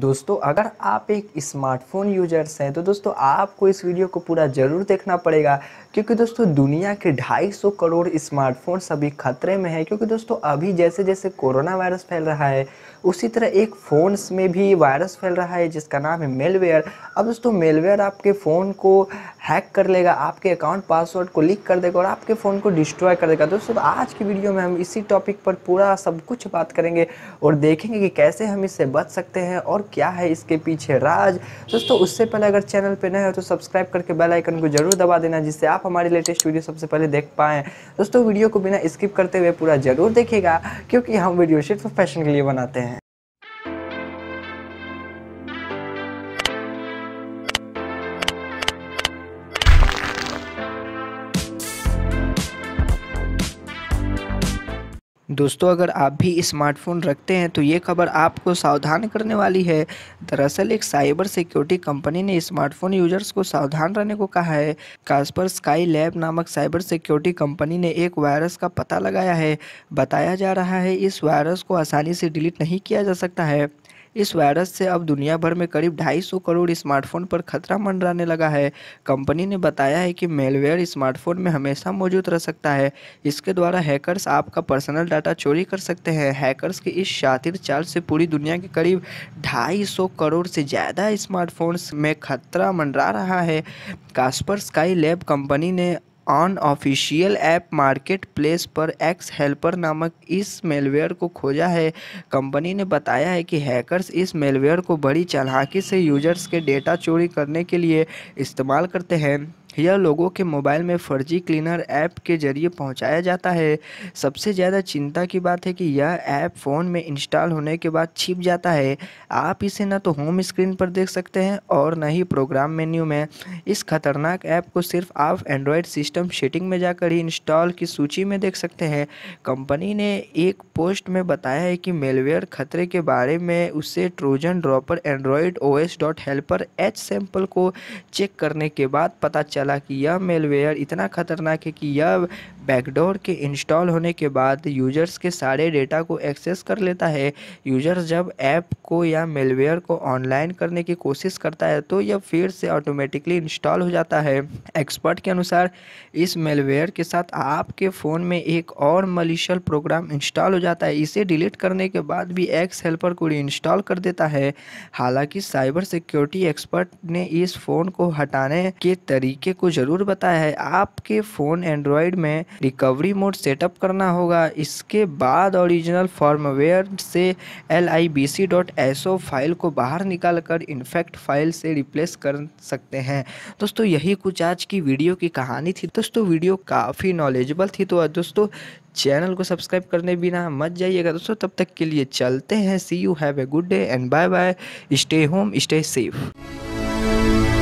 दोस्तों अगर आप एक स्मार्टफोन यूजर्स हैं तो दोस्तों आपको इस वीडियो को पूरा ज़रूर देखना पड़ेगा क्योंकि दोस्तों दुनिया के 250 करोड़ स्मार्टफोन सभी खतरे में है क्योंकि दोस्तों अभी जैसे जैसे कोरोना वायरस फैल रहा है उसी तरह एक फ़ोन्स में भी वायरस फैल रहा है जिसका नाम है मेलवेयर अब दोस्तों मेलवेयर आपके फ़ोन को हैक कर लेगा आपके अकाउंट पासवर्ड को लीक कर देगा और आपके फ़ोन को डिस्ट्रॉय कर देगा दोस्तों तो आज की वीडियो में हम इसी टॉपिक पर पूरा सब कुछ बात करेंगे और देखेंगे कि कैसे हम इससे बच सकते हैं और क्या है इसके पीछे राज दोस्तों उससे पहले अगर चैनल पर नए हो तो सब्सक्राइब करके बेल आइकन को जरूर दबा देना जिससे आप हमारी लेटेस्ट वीडियो सबसे पहले देख पाएँ दोस्तों वीडियो को बिना स्किप करते हुए पूरा ज़रूर देखेगा क्योंकि हम वीडियो सिर्फ फैशन के लिए बनाते हैं दोस्तों अगर आप भी स्मार्टफोन रखते हैं तो ये खबर आपको सावधान करने वाली है दरअसल एक साइबर सिक्योरिटी कंपनी ने स्मार्टफोन यूजर्स को सावधान रहने को कहा है कास्पर स्काई लैब नामक साइबर सिक्योरिटी कंपनी ने एक वायरस का पता लगाया है बताया जा रहा है इस वायरस को आसानी से डिलीट नहीं किया जा सकता है इस वायरस से अब दुनिया भर में करीब 250 करोड़ स्मार्टफोन पर खतरा मंडराने लगा है कंपनी ने बताया है कि मेलवेयर स्मार्टफोन में हमेशा मौजूद रह सकता है इसके द्वारा हैकर्स आपका पर्सनल डाटा चोरी कर सकते हैं हैकर्स की इस शातिर चाल से पूरी दुनिया के करीब ढाई करोड़ से ज़्यादा स्मार्टफोन्स में खतरा मंडरा रहा है कास्पर स्काई लैब कंपनी ने अनऑफिशियल ऐप मार्केट प्लेस पर एक्स हेल्पर नामक इस मेलवेयर को खोजा है कंपनी ने बताया है कि हैकर्स इस मेलवेयर को बड़ी चालाकी से यूजर्स के डेटा चोरी करने के लिए इस्तेमाल करते हैं यह लोगों के मोबाइल में फर्जी क्लीनर ऐप के जरिए पहुंचाया जाता है सबसे ज़्यादा चिंता की बात है कि यह ऐप फ़ोन में इंस्टॉल होने के बाद छिप जाता है आप इसे न तो होम स्क्रीन पर देख सकते हैं और न ही प्रोग्राम मेन्यू में इस खतरनाक ऐप को सिर्फ आप एंड्रॉयड सिस्टम सेटिंग में जाकर ही इंस्टॉल की सूची में देख सकते हैं कंपनी ने एक पोस्ट में बताया है कि मेलवेयर खतरे के बारे में उसे Trojan dropper Android O S dot helper H sample को चेक करने के बाद पता चला चला कि यह मेलवेयर इतना खतरनाक है कि यह बैकडोर के इंस्टॉल होने के बाद यूजर्स के सारे डेटा को एक्सेस कर लेता है यूजर्स जब ऐप को या मेलवेयर को ऑनलाइन करने की कोशिश करता है तो यह फिर से ऑटोमेटिकली इंस्टॉल हो जाता है एक्सपर्ट के अनुसार इस मेलवेयर के साथ आपके फ़ोन में एक और मलिशल प्रोग्राम इंस्टॉल हो जाता है इसे डिलीट करने के बाद भी एक्स हेल्पर को रीइंस्टॉल कर देता है हालांकि साइबर सिक्योरिटी एक्सपर्ट ने इस फ़ोन को हटाने के तरीके को ज़रूर बताया है आपके फ़ोन एंड्रॉयड में रिकवरी मोड सेटअप करना होगा इसके बाद ओरिजिनल फॉर्मवेयर से L I B C dot S O file को बाहर निकाल कर इन्फेक्ट फाइल से रिप्लेस कर सकते हैं दोस्तों यही कुछ आज की वीडियो की कहानी थी दोस्तों वीडियो काफ़ी नॉलेजेबल थी तो दोस्तों चैनल को सब्सक्राइब करने बिना मत जाइएगा दोस्तों तब तक के लिए चलते हैं see you have a good day and bye bye stay home stay safe